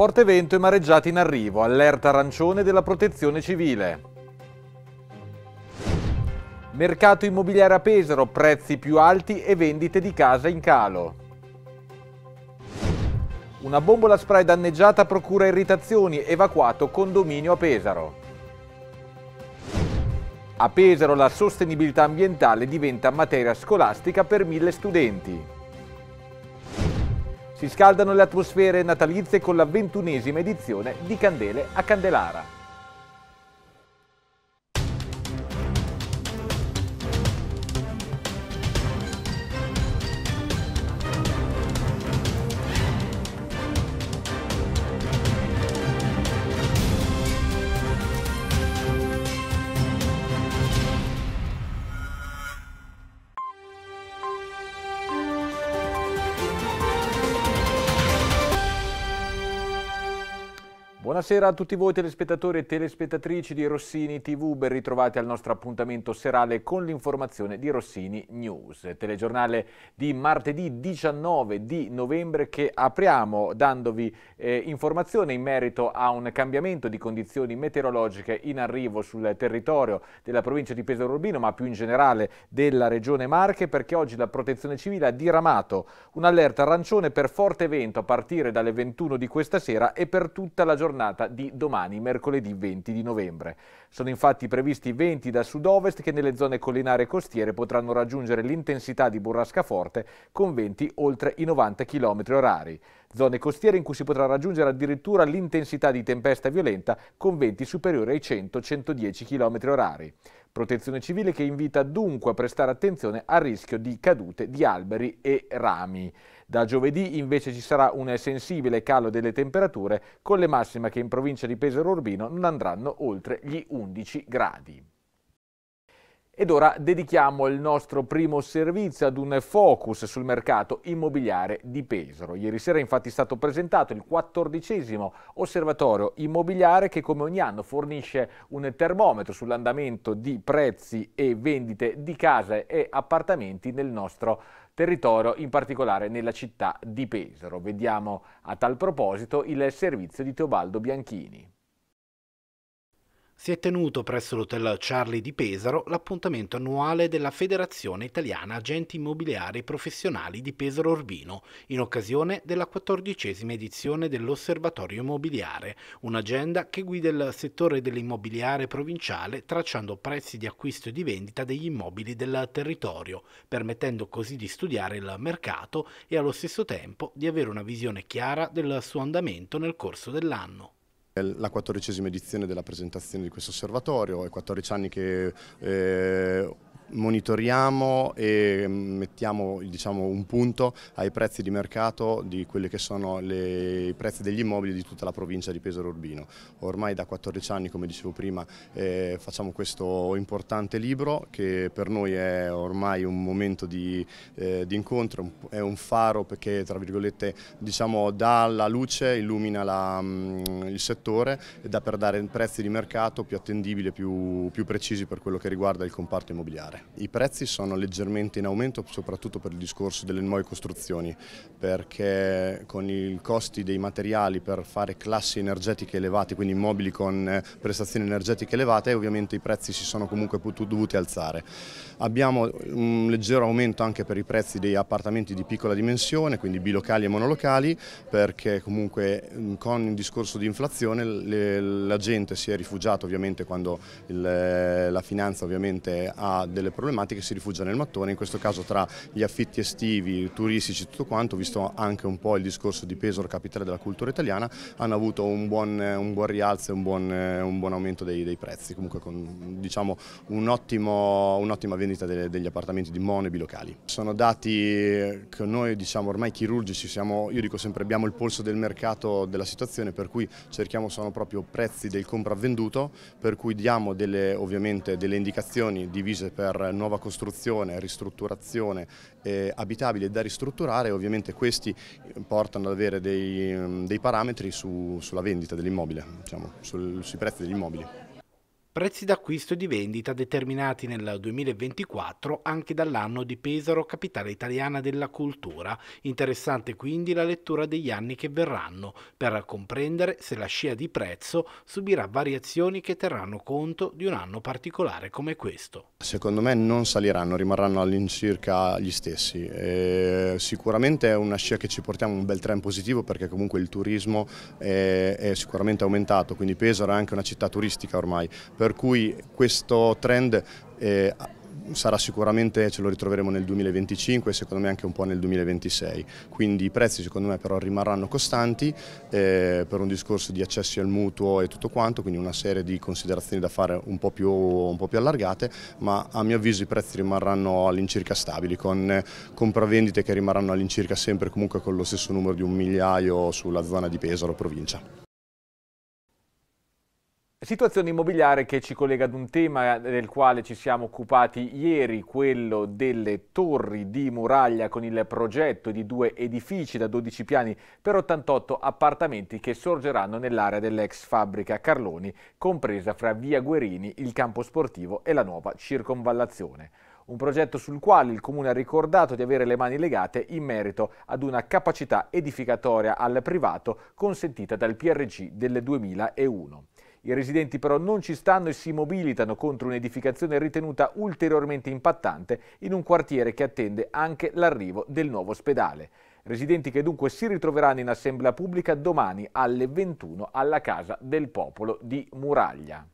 Forte vento e mareggiate in arrivo, allerta arancione della protezione civile. Mercato immobiliare a Pesaro, prezzi più alti e vendite di casa in calo. Una bombola spray danneggiata procura irritazioni, evacuato condominio a Pesaro. A Pesaro la sostenibilità ambientale diventa materia scolastica per mille studenti. Si scaldano le atmosfere natalizie con la ventunesima edizione di Candele a Candelara. Buonasera a tutti voi telespettatori e telespettatrici di Rossini TV, ben ritrovati al nostro appuntamento serale con l'informazione di Rossini News, telegiornale di martedì 19 di novembre che apriamo dandovi eh, informazione in merito a un cambiamento di condizioni meteorologiche in arrivo sul territorio della provincia di Pesaro Urbino ma più in generale della regione Marche perché oggi la protezione civile ha diramato un'allerta arancione per forte vento a partire dalle 21 di questa sera e per tutta la giornata giornata di domani, mercoledì 20 di novembre. Sono infatti previsti venti da sud-ovest che nelle zone collinare e costiere potranno raggiungere l'intensità di burrasca forte con venti oltre i 90 km orari. Zone costiere in cui si potrà raggiungere addirittura l'intensità di tempesta violenta con venti superiori ai 100-110 km orari. Protezione civile che invita dunque a prestare attenzione al rischio di cadute di alberi e rami. Da giovedì invece ci sarà un sensibile calo delle temperature con le massime che in provincia di Pesaro Urbino non andranno oltre gli 11 gradi. Ed ora dedichiamo il nostro primo servizio ad un focus sul mercato immobiliare di Pesaro. Ieri sera è infatti stato presentato il quattordicesimo osservatorio immobiliare che come ogni anno fornisce un termometro sull'andamento di prezzi e vendite di case e appartamenti nel nostro territorio, in particolare nella città di Pesaro. Vediamo a tal proposito il servizio di Teobaldo Bianchini si è tenuto presso l'Hotel Charlie di Pesaro l'appuntamento annuale della Federazione Italiana Agenti Immobiliari Professionali di Pesaro Orbino, in occasione della quattordicesima edizione dell'Osservatorio Immobiliare, un'agenda che guida il settore dell'immobiliare provinciale tracciando prezzi di acquisto e di vendita degli immobili del territorio, permettendo così di studiare il mercato e allo stesso tempo di avere una visione chiara del suo andamento nel corso dell'anno. La quattordicesima edizione della presentazione di questo osservatorio, è 14 anni che eh, monitoriamo e mettiamo diciamo, un punto ai prezzi di mercato di quelli che sono le, i prezzi degli immobili di tutta la provincia di Pesaro Urbino. Ormai da 14 anni, come dicevo prima, eh, facciamo questo importante libro che per noi è ormai un momento di, eh, di incontro, è un faro perché tra virgolette diciamo, dà la luce, illumina la, mh, mm, il settore e dà per dare prezzi di mercato più attendibili, più, più precisi per quello che riguarda il comparto immobiliare migliorare. I prezzi sono leggermente in aumento soprattutto per il discorso delle nuove costruzioni perché con i costi dei materiali per fare classi energetiche elevate, quindi immobili con eh, prestazioni energetiche elevate ovviamente i prezzi si sono comunque dovuti alzare. Abbiamo un leggero aumento anche per i prezzi dei appartamenti di piccola dimensione, quindi bilocali e monolocali perché comunque con il discorso di inflazione le, la gente si è rifugiata ovviamente quando il, eh, la finanza ovviamente ha delle delle problematiche si rifugia nel mattone, in questo caso tra gli affitti estivi, turistici, tutto quanto, visto anche un po' il discorso di Pesaro, capitale della cultura italiana, hanno avuto un buon, un buon rialzo e un buon, un buon aumento dei, dei, prezzi, comunque con diciamo, un'ottima un vendita delle, degli appartamenti di monebi locali. Sono dati che noi diciamo ormai chirurgici, siamo, io dico sempre abbiamo il polso del mercato della situazione, per cui cerchiamo sono proprio prezzi del compravenduto, per cui diamo delle, ovviamente delle indicazioni divise per per nuova costruzione, ristrutturazione eh, abitabili da ristrutturare ovviamente questi eh, portano ad avere dei, mm, dei parametri su, sulla vendita dell'immobile, diciamo, sul, sui prezzi degli immobili prezzi d'acquisto e di vendita determinati nel 2024 anche dall'anno di Pesaro, capitale italiana della cultura. Interessante quindi la lettura degli anni che verranno per comprendere se la scia di prezzo subirà variazioni che terranno conto di un anno particolare come questo. Secondo me non saliranno, rimarranno all'incirca gli stessi. E sicuramente è una scia che ci portiamo un bel trend positivo perché comunque il turismo è, è sicuramente aumentato, quindi Pesaro è anche una città turistica ormai. Per per cui questo trend eh, sarà sicuramente, ce lo ritroveremo nel 2025 e secondo me anche un po' nel 2026. Quindi i prezzi secondo me però rimarranno costanti eh, per un discorso di accessi al mutuo e tutto quanto, quindi una serie di considerazioni da fare un po' più, un po più allargate, ma a mio avviso i prezzi rimarranno all'incirca stabili, con compravendite che rimarranno all'incirca sempre comunque con lo stesso numero di un migliaio sulla zona di Pesaro provincia. Situazione immobiliare che ci collega ad un tema del quale ci siamo occupati ieri, quello delle torri di muraglia con il progetto di due edifici da 12 piani per 88 appartamenti che sorgeranno nell'area dell'ex fabbrica Carloni, compresa fra via Guerini, il campo sportivo e la nuova circonvallazione un progetto sul quale il Comune ha ricordato di avere le mani legate in merito ad una capacità edificatoria al privato consentita dal PRG del 2001. I residenti però non ci stanno e si mobilitano contro un'edificazione ritenuta ulteriormente impattante in un quartiere che attende anche l'arrivo del nuovo ospedale. Residenti che dunque si ritroveranno in assemblea pubblica domani alle 21 alla Casa del Popolo di Muraglia.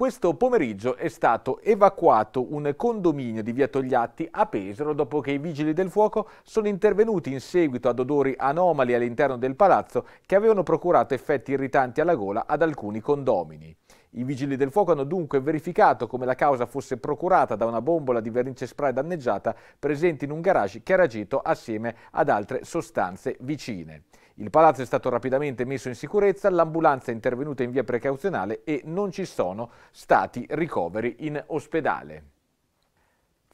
Questo pomeriggio è stato evacuato un condominio di via Togliatti a Pesaro dopo che i vigili del fuoco sono intervenuti in seguito ad odori anomali all'interno del palazzo che avevano procurato effetti irritanti alla gola ad alcuni condomini. I vigili del fuoco hanno dunque verificato come la causa fosse procurata da una bombola di vernice spray danneggiata presente in un garage che era agito assieme ad altre sostanze vicine. Il palazzo è stato rapidamente messo in sicurezza, l'ambulanza è intervenuta in via precauzionale e non ci sono stati ricoveri in ospedale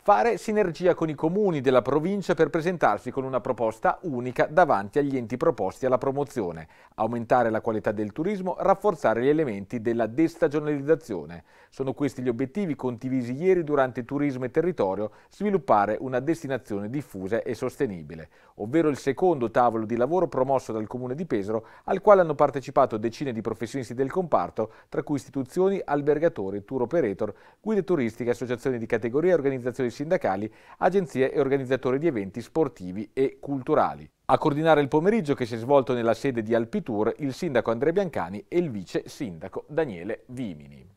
fare sinergia con i comuni della provincia per presentarsi con una proposta unica davanti agli enti proposti alla promozione, aumentare la qualità del turismo, rafforzare gli elementi della destagionalizzazione. Sono questi gli obiettivi condivisi ieri durante Turismo e Territorio, sviluppare una destinazione diffusa e sostenibile, ovvero il secondo tavolo di lavoro promosso dal Comune di Pesaro, al quale hanno partecipato decine di professionisti del comparto, tra cui istituzioni, albergatori, tour operator, guide turistiche, associazioni di categoria e organizzazioni sindacali, agenzie e organizzatori di eventi sportivi e culturali. A coordinare il pomeriggio che si è svolto nella sede di Alpitour il sindaco Andrea Biancani e il vice sindaco Daniele Vimini.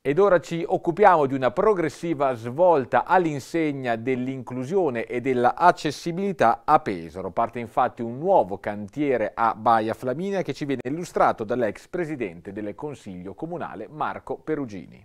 Ed ora ci occupiamo di una progressiva svolta all'insegna dell'inclusione e dell'accessibilità a Pesaro. Parte infatti un nuovo cantiere a Baia Flaminia che ci viene illustrato dall'ex presidente del Consiglio Comunale Marco Perugini.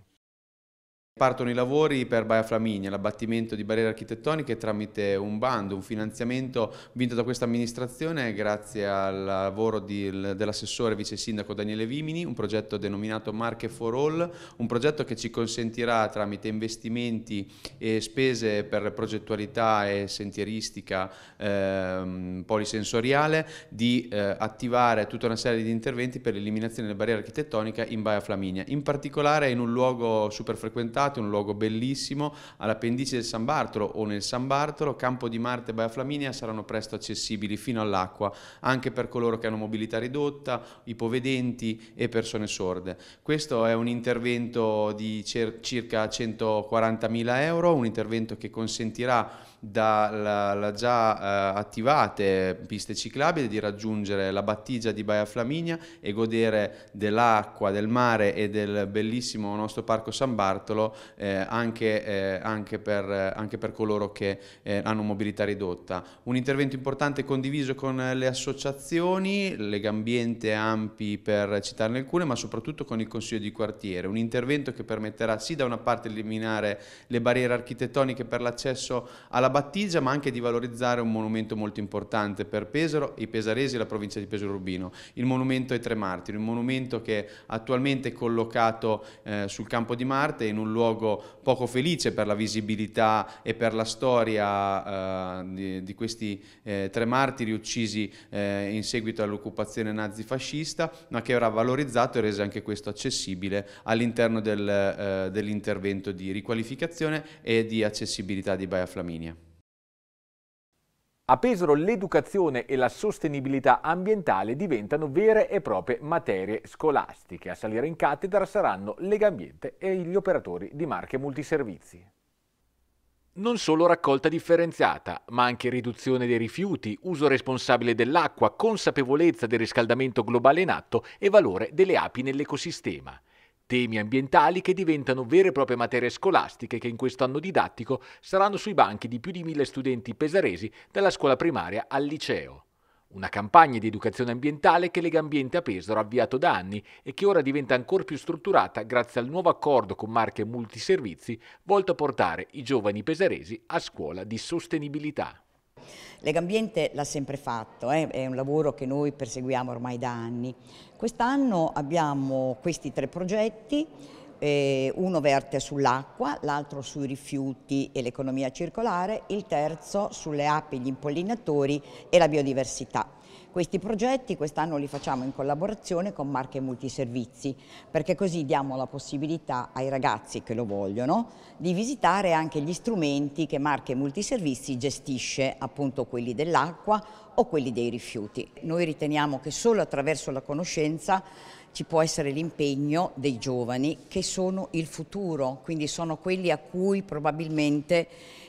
Partono i lavori per Baia Flaminia, l'abbattimento di barriere architettoniche tramite un bando, un finanziamento vinto da questa amministrazione grazie al lavoro dell'assessore vice sindaco Daniele Vimini, un progetto denominato Marche for All, un progetto che ci consentirà tramite investimenti e spese per progettualità e sentieristica ehm, polisensoriale di eh, attivare tutta una serie di interventi per l'eliminazione delle barriere architettoniche in Baia Flaminia, in particolare in un luogo super frequentato Fossati, un luogo bellissimo, all'appendice del San Bartolo o nel San Bartolo, Campo di Marte e Baia Flaminia saranno presto accessibili fino all'acqua, anche per coloro che hanno mobilità ridotta, ipovedenti e persone sorde. Questo è un intervento di circa 140.000 euro, un intervento che consentirà dalla già eh, attivate piste ciclabili di raggiungere la battigia di Baia Flaminia e godere dell'acqua, del mare e del bellissimo nostro parco San Bartolo eh, anche, eh, anche, per, anche, per, coloro che eh, hanno mobilità ridotta. Un intervento importante condiviso con le associazioni, Legambiente, Ampi per citarne alcune, ma soprattutto con il Consiglio di Quartiere, un intervento che permetterà sì da una parte di eliminare le barriere architettoniche per l'accesso alla battigia ma anche di valorizzare un monumento molto importante per Pesaro, i pesaresi e la provincia di Pesaro Urbino, il monumento ai Tre Martiri, un monumento che attualmente è collocato eh, sul campo di Marte in un luogo poco felice per la visibilità e per la storia eh, di, di, questi eh, tre martiri uccisi eh, in seguito all'occupazione nazifascista, ma che era valorizzato e reso anche questo accessibile all'interno del, eh, dell'intervento di riqualificazione e di accessibilità di Baia Flaminia. A Pesaro l'educazione e la sostenibilità ambientale diventano vere e proprie materie scolastiche. A salire in cattedra saranno Legambiente e gli operatori di marche multiservizi. Non solo raccolta differenziata, ma anche riduzione dei rifiuti, uso responsabile dell'acqua, consapevolezza del riscaldamento globale in atto e valore delle api nell'ecosistema. Temi ambientali che diventano vere e proprie materie scolastiche che in questo anno didattico saranno sui banchi di più di mille studenti pesaresi dalla scuola primaria al liceo. Una campagna di educazione ambientale che Lega Ambiente a Pesaro ha avviato da anni e che ora diventa ancora più strutturata grazie al nuovo accordo con marche multiservizi volto a portare i giovani pesaresi a scuola di sostenibilità. Legambiente l'ha sempre fatto, eh? è un lavoro che noi perseguiamo ormai da anni. Quest'anno abbiamo questi tre progetti, eh, uno verte sull'acqua, l'altro sui rifiuti e l'economia circolare, il terzo sulle api, gli impollinatori e la biodiversità. Questi progetti quest'anno li facciamo in collaborazione con marche multiservizi, perché così diamo la possibilità ai ragazzi che lo vogliono di visitare anche gli strumenti che marche multiservizi gestisce, appunto quelli dell'acqua o quelli dei rifiuti. Noi riteniamo che solo attraverso la conoscenza ci può essere l'impegno dei giovani che sono il futuro, quindi sono quelli a cui probabilmente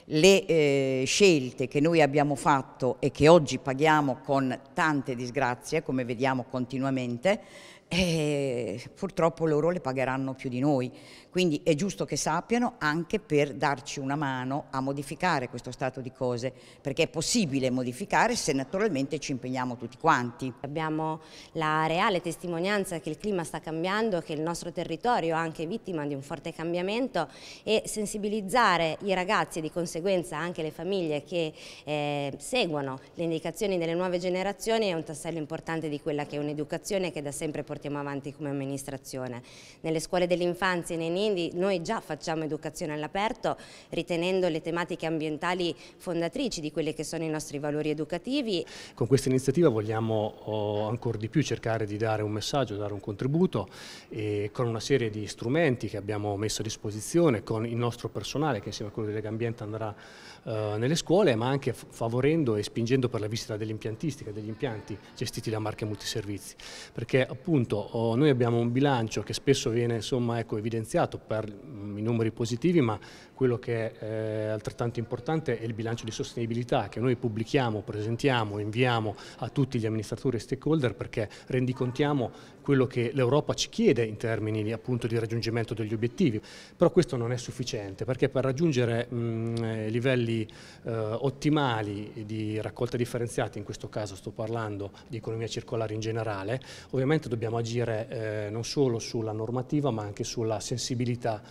le eh, scelte che noi abbiamo fatto e che oggi paghiamo con tante disgrazie, come vediamo continuamente, eh, purtroppo loro le pagheranno più di noi. Quindi è giusto che sappiano anche per darci una mano a modificare questo stato di cose, perché è possibile modificare se naturalmente ci impegniamo tutti quanti. Abbiamo la reale testimonianza che il clima sta cambiando, che il nostro territorio è anche vittima di un forte cambiamento e sensibilizzare i ragazzi e di conseguenza anche le famiglie che eh, seguono le indicazioni delle nuove generazioni è un tassello importante di quella che è un'educazione che da sempre portiamo avanti come amministrazione. Nelle scuole dell'infanzia e nei quindi noi già facciamo educazione all'aperto ritenendo le tematiche ambientali fondatrici di quelli che sono i nostri valori educativi. Con questa iniziativa vogliamo oh, ancora di più cercare di dare un messaggio, dare un contributo eh, con una serie di strumenti che abbiamo messo a disposizione con il nostro personale che insieme a quello di Lega Ambiente andrà eh, nelle scuole ma anche favorendo e spingendo per la visita dell'impiantistica, degli impianti gestiti da marche multiservizi perché appunto oh, noi abbiamo un bilancio che spesso viene insomma, ecco, evidenziato per i numeri positivi, ma quello che è eh, altrettanto importante è il bilancio di sostenibilità che noi pubblichiamo, presentiamo, inviamo a tutti gli amministratori e stakeholder perché rendicontiamo quello che l'Europa ci chiede in termini appunto, di raggiungimento degli obiettivi. Però questo non è sufficiente perché per raggiungere mh, eh, livelli eh, ottimali di raccolta differenziata, in questo caso sto parlando di economia circolare in generale, ovviamente dobbiamo agire eh, non solo sulla normativa ma anche sulla sensibilità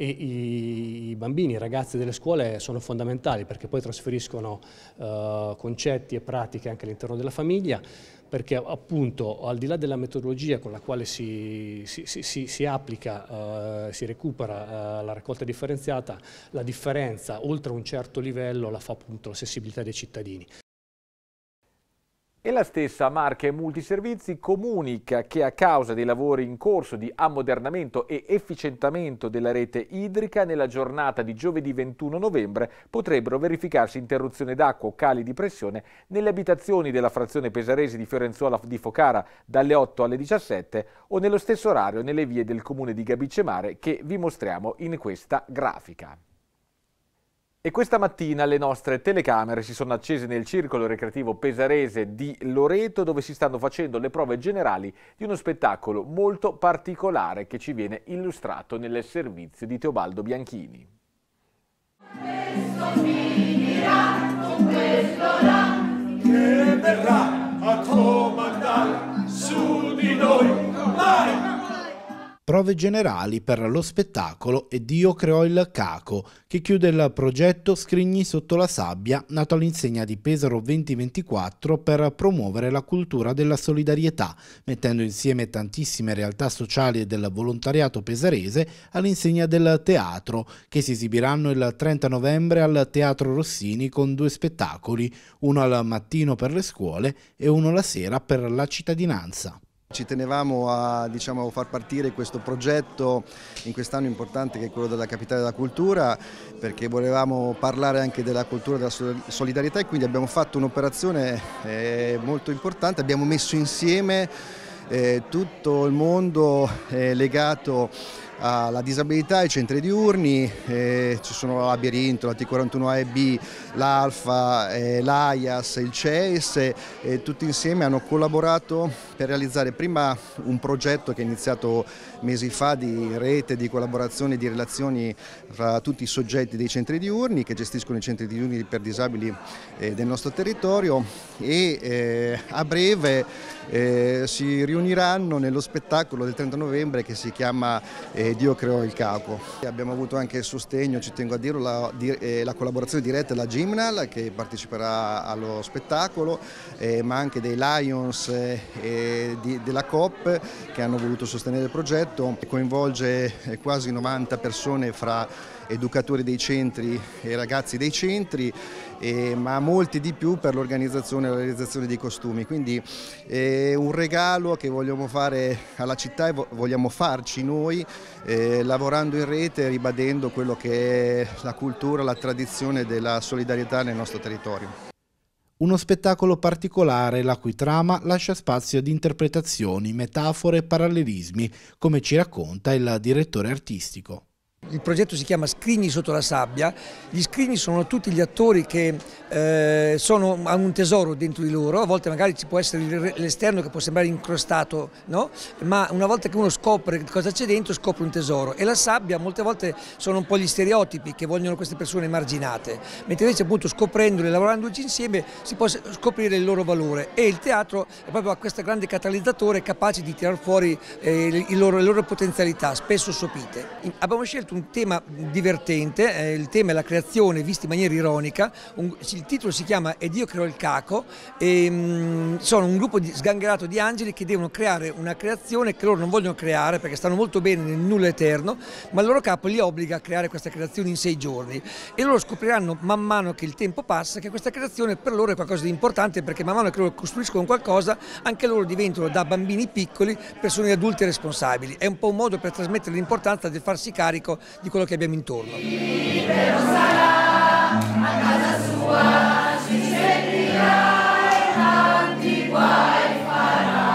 e i bambini, i ragazzi delle scuole sono fondamentali perché poi trasferiscono eh, concetti e pratiche anche all'interno della famiglia perché appunto al di là della metodologia con la quale si, si, si, si applica, eh, si recupera eh, la raccolta differenziata, la differenza oltre un certo livello la fa appunto la sensibilità dei cittadini. E la stessa Marche Multiservizi comunica che a causa dei lavori in corso di ammodernamento e efficientamento della rete idrica, nella giornata di giovedì 21 novembre potrebbero verificarsi interruzioni d'acqua o cali di pressione nelle abitazioni della frazione pesarese di Fiorenzuola di Focara dalle 8 alle 17 o nello stesso orario nelle vie del comune di Gabicemare che vi mostriamo in questa grafica. E questa mattina le nostre telecamere si sono accese nel circolo recreativo pesarese di Loreto dove si stanno facendo le prove generali di uno spettacolo molto particolare che ci viene illustrato nel servizio di Teobaldo Bianchini. Questo finirà, con questo là, che verrà a comandare su di noi, mai! Prove generali per lo spettacolo e Dio creò il caco, che chiude il progetto Scrigni sotto la sabbia, nato all'insegna di Pesaro 2024 per promuovere la cultura della solidarietà, mettendo insieme tantissime realtà sociali e del volontariato pesarese all'insegna del teatro, che si esibiranno il 30 novembre al Teatro Rossini con due spettacoli, uno al mattino per le scuole e uno la sera per la cittadinanza. Ci tenevamo a diciamo, far partire questo progetto in quest'anno importante che è quello della Capitale della Cultura perché volevamo parlare anche della cultura della solidarietà e quindi abbiamo fatto un'operazione eh, molto importante, abbiamo messo insieme eh, tutto il mondo eh, legato alla disabilità, ai centri diurni, eh, ci sono la Labirinto, la T41AEB, l'Alfa, eh, l'AIAS, il CES e tutti insieme hanno collaborato per realizzare prima un progetto che è iniziato mesi fa di rete, di collaborazione, di relazioni tra tutti i soggetti dei centri diurni che gestiscono i centri diurni per disabili eh, del nostro territorio e eh, a breve eh, si riuniranno nello spettacolo del 30 novembre che si chiama eh, e Dio creò il capo. Abbiamo avuto anche il sostegno, ci tengo a dirlo, la, eh, la collaborazione diretta della Gymnal che parteciperà allo spettacolo, eh, ma anche dei Lions eh, di, della COP che hanno voluto sostenere il progetto. Coinvolge eh, quasi 90 persone fra educatori dei centri e ragazzi dei centri eh, ma molti di più per l'organizzazione e la realizzazione dei costumi. Quindi eh, un regalo che vogliamo fare alla città e vogliamo farci noi eh, lavorando in rete e ribadendo quello che è la cultura, la tradizione della solidarietà nel nostro territorio. Uno spettacolo particolare la cui trama lascia spazio ad interpretazioni, metafore e parallelismi, come ci racconta il direttore artistico. Il progetto si chiama Scrigni sotto la sabbia, gli scrigni sono tutti gli attori che eh, sono, hanno un tesoro dentro di loro, a volte magari ci può essere l'esterno che può sembrare incrostato, no? ma una volta che uno scopre cosa c'è dentro scopre un tesoro e la sabbia molte volte sono un po' gli stereotipi che vogliono queste persone emarginate, mentre invece appunto scoprendole, lavorandoci insieme si può scoprire il loro valore e il teatro è proprio questo grande catalizzatore capace di tirar fuori eh, loro, le loro potenzialità, spesso sopite. Abbiamo scelto scelto un tema divertente, eh, il tema è la creazione vista in maniera ironica, un, il titolo si chiama Ed io creo il caco, e, mh, mm, sono un gruppo di, sgangherato di angeli che devono creare una creazione che loro non vogliono creare perché stanno molto bene nel nulla eterno, ma il loro capo li obbliga a creare questa creazione in sei giorni e loro scopriranno man mano che il tempo passa che questa creazione per loro è qualcosa di importante perché man mano che loro costruiscono qualcosa anche loro diventano da bambini piccoli persone adulte responsabili. È un po' un modo per trasmettere l'importanza del farsi carico di quello che abbiamo intorno. Libero sarà a casa sua, si sentirà e tanti guai farà.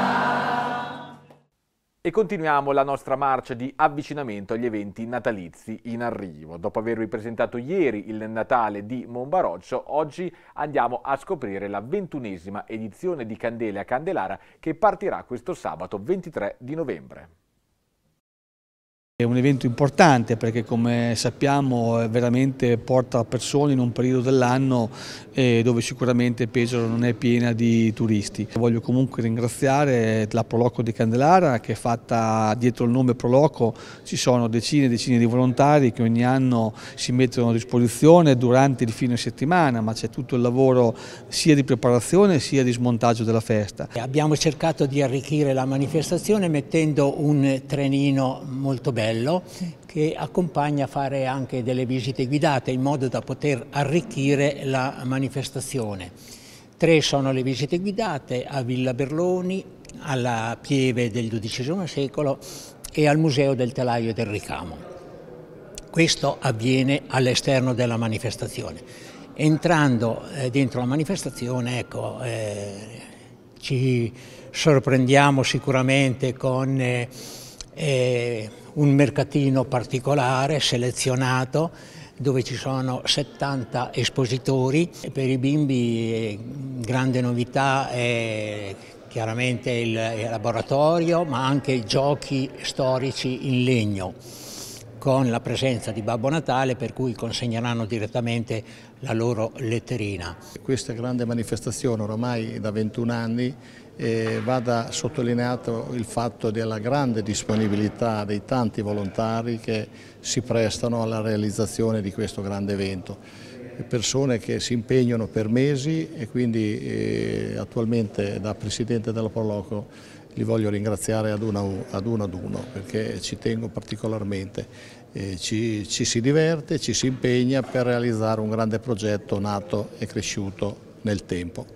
E continuiamo la nostra marcia di avvicinamento agli eventi natalizi in arrivo. Dopo avervi presentato ieri il Natale di Monbaroccio, oggi andiamo a scoprire la ventunesima edizione di Candele a Candelara che partirà questo sabato 23 di novembre. È un evento importante perché come sappiamo eh, veramente porta persone in un periodo dell'anno eh, dove sicuramente Pesaro non è piena di turisti. Voglio comunque ringraziare la Proloco di Candelara che è fatta dietro il nome Proloco, ci sono decine e decine di volontari che ogni anno si mettono a disposizione durante il fine settimana, ma c'è tutto il lavoro sia di preparazione sia di smontaggio della festa. Abbiamo cercato di arricchire la manifestazione mettendo un trenino molto bello bello che accompagna a fare anche delle visite guidate in modo da poter arricchire la manifestazione. Tre sono le visite guidate a Villa Berloni, alla Pieve del XII secolo e al Museo del Telaio e del Ricamo. Questo avviene all'esterno della manifestazione. Entrando eh, dentro la manifestazione, ecco, eh, ci sorprendiamo sicuramente con eh, eh un mercatino particolare, selezionato, dove ci sono 70 espositori. Per i bimbi eh, grande novità è chiaramente il laboratorio, ma anche giochi storici in legno con la presenza di Babbo Natale per cui consegneranno direttamente la loro letterina. Questa grande manifestazione oramai da 21 anni eh, vada sottolineato il fatto della grande disponibilità dei tanti volontari che si prestano alla realizzazione di questo grande evento persone che si impegnano per mesi e quindi eh, attualmente da Presidente della Proloco li voglio ringraziare ad uno ad uno, ad uno perché ci tengo particolarmente. Ci, ci si diverte, ci si impegna per realizzare un grande progetto nato e cresciuto nel tempo.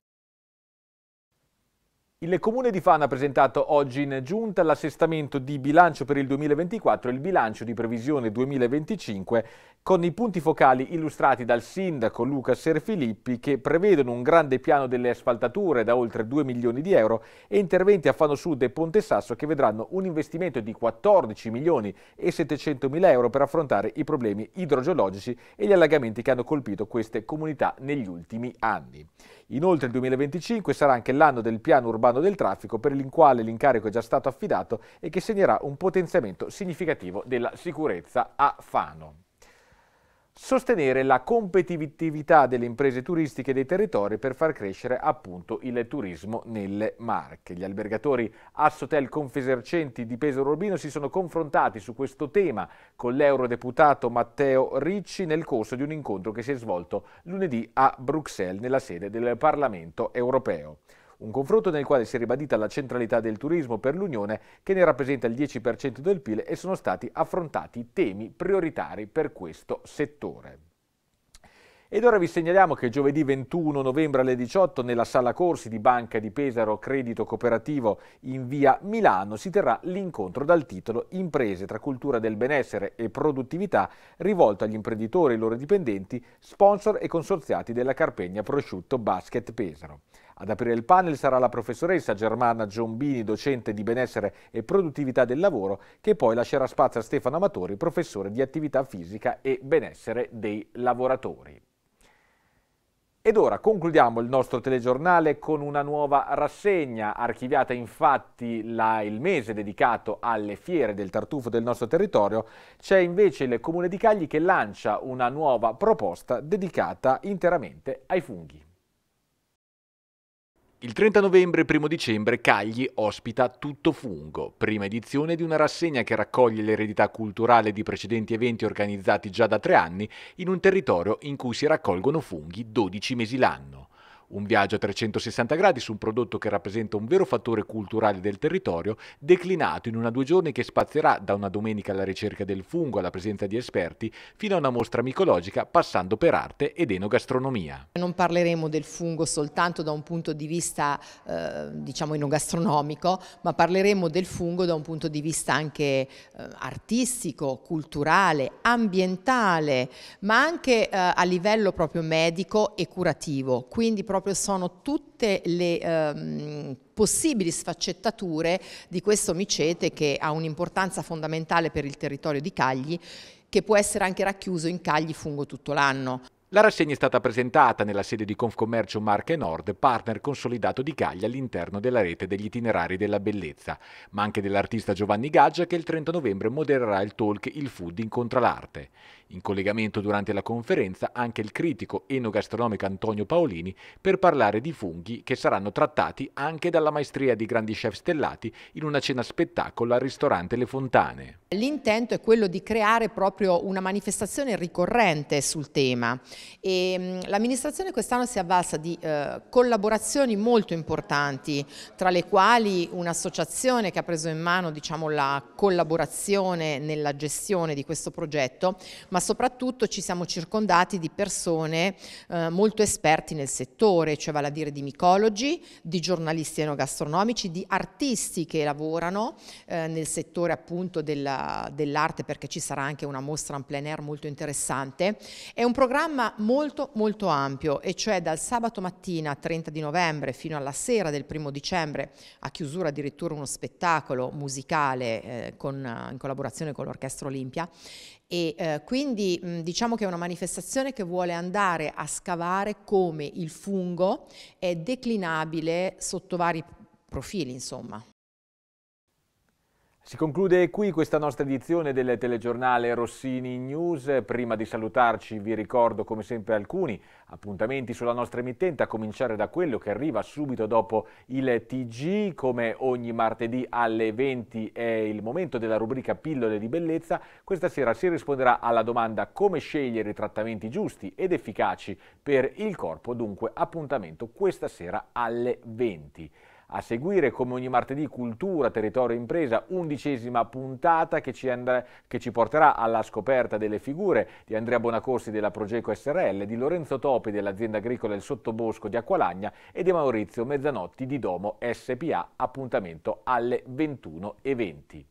Il Comune di Fana ha presentato oggi in giunta l'assestamento di bilancio per il 2024 e il bilancio di previsione 2025 con i punti focali illustrati dal sindaco Luca Serfilippi che prevedono un grande piano delle asfaltature da oltre 2 milioni di euro e interventi a Fano Sud e Ponte Sasso che vedranno un investimento di 14 milioni e 700 mila euro per affrontare i problemi idrogeologici e gli allagamenti che hanno colpito queste comunità negli ultimi anni. Inoltre il 2025 sarà anche l'anno del piano urbano del traffico per il quale l'incarico è già stato affidato e che segnerà un potenziamento significativo della sicurezza a Fano sostenere la competitività delle imprese turistiche dei territori per far crescere appunto il turismo nelle Marche. Gli albergatori Assotel Confesercenti di Pesaro Urbino si sono confrontati su questo tema con l'eurodeputato Matteo Ricci nel corso di un incontro che si è svolto lunedì a Bruxelles nella sede del Parlamento europeo. Un confronto nel quale si è ribadita la centralità del turismo per l'Unione, che ne rappresenta il 10% del PIL, e sono stati affrontati temi prioritari per questo settore. Ed ora vi segnaliamo che giovedì 21 novembre alle 18 nella sala corsi di Banca di Pesaro Credito Cooperativo in via Milano si terrà l'incontro dal titolo Imprese tra cultura del benessere e produttività rivolto agli imprenditori e loro dipendenti, sponsor e consorziati della Carpegna Prosciutto Basket Pesaro. Ad aprire il panel sarà la professoressa Germana Giombini, docente di benessere e produttività del lavoro, che poi lascerà spazio a Stefano Amatori, professore di attività fisica e benessere dei lavoratori. Ed ora concludiamo il nostro telegiornale con una nuova rassegna, archiviata infatti la, il mese dedicato alle fiere del tartufo del nostro territorio, c'è invece il Comune di Cagli che lancia una nuova proposta dedicata interamente ai funghi. Il 30 novembre e 1 dicembre Cagli ospita Tutto Fungo, prima edizione di una rassegna che raccoglie l'eredità culturale di precedenti eventi organizzati già da tre anni in un territorio in cui si raccolgono funghi 12 mesi l'anno. Un viaggio a 360 gradi su un prodotto che rappresenta un vero fattore culturale del territorio, declinato in una due giorni che spazierà da una domenica alla ricerca del fungo alla presenza di esperti, fino a una mostra micologica passando per arte ed enogastronomia. Non parleremo del fungo soltanto da un punto di vista eh, diciamo enogastronomico, ma parleremo del fungo da un punto di vista anche eh, artistico, culturale, ambientale, ma anche eh, a livello proprio medico e curativo. Quindi proprio proprio sono tutte le ehm, possibili sfaccettature di questo micete che ha un'importanza fondamentale per il territorio di Cagli che può essere anche racchiuso in Cagli fungo tutto l'anno. La rassegna è stata presentata nella sede di Confcommercio Marche Nord, partner consolidato di Cagli all'interno della rete degli itinerari della bellezza, ma anche dell'artista Giovanni Gaggia che il 30 novembre modererà il talk Il Food incontra l'arte. In collegamento durante la conferenza anche il critico enogastronomico Antonio Paolini per parlare di funghi che saranno trattati anche dalla maestria di grandi chef stellati in una cena spettacolo al ristorante Le Fontane. L'intento è quello di creare proprio una manifestazione ricorrente sul tema mm, l'amministrazione quest'anno si avvalsa di eh, collaborazioni molto importanti tra le quali un'associazione che ha preso in mano diciamo, la collaborazione nella gestione di questo progetto ma ma soprattutto ci siamo circondati di persone eh, molto esperti nel settore, cioè vale a dire di micologi, di giornalisti enogastronomici, di artisti che lavorano eh, nel settore appunto dell'arte perché ci sarà anche una mostra in plein air molto interessante. È un programma molto molto ampio e cioè dal sabato mattina 30 di novembre fino alla sera del primo dicembre a chiusura addirittura uno spettacolo musicale eh, con, in collaborazione con l'Orchestra Olimpia e eh, quindi mh, mm, diciamo che è una manifestazione che vuole andare a scavare come il fungo è declinabile sotto vari profili, insomma. Si conclude qui questa nostra edizione del telegiornale Rossini News. Prima di salutarci vi ricordo come sempre alcuni appuntamenti sulla nostra emittente, a cominciare da quello che arriva subito dopo il TG, come ogni martedì alle 20 è il momento della rubrica Pillole di Bellezza. Questa sera si risponderà alla domanda come scegliere i trattamenti giusti ed efficaci per il corpo, dunque appuntamento questa sera alle 20. A seguire, come ogni martedì, Cultura, Territorio e Impresa, undicesima puntata che ci, andrà, che ci, porterà alla scoperta delle figure di Andrea Bonacorsi della Progeco SRL, di Lorenzo Topi dell'azienda agricola Il Sottobosco di Acqualagna e di Maurizio Mezzanotti di Domo SPA, appuntamento alle 21.20.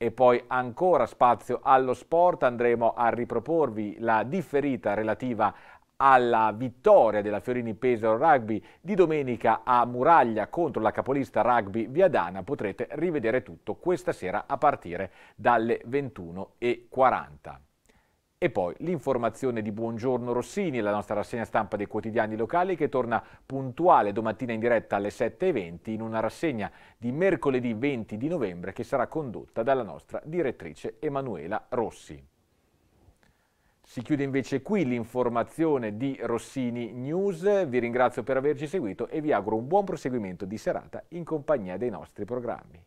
E poi ancora spazio allo sport, andremo a riproporvi la differita relativa alla vittoria della Fiorini Pesaro Rugby di domenica a Muraglia contro la capolista rugby Viadana potrete rivedere tutto questa sera a partire dalle 21.40. E poi l'informazione di Buongiorno Rossini, la nostra rassegna stampa dei quotidiani locali che torna puntuale domattina in diretta alle 7.20 in una rassegna di mercoledì 20 di novembre che sarà condotta dalla nostra direttrice Emanuela Rossi. Si chiude invece qui l'informazione di Rossini News, vi ringrazio per averci seguito e vi auguro un buon proseguimento di serata in compagnia dei nostri programmi.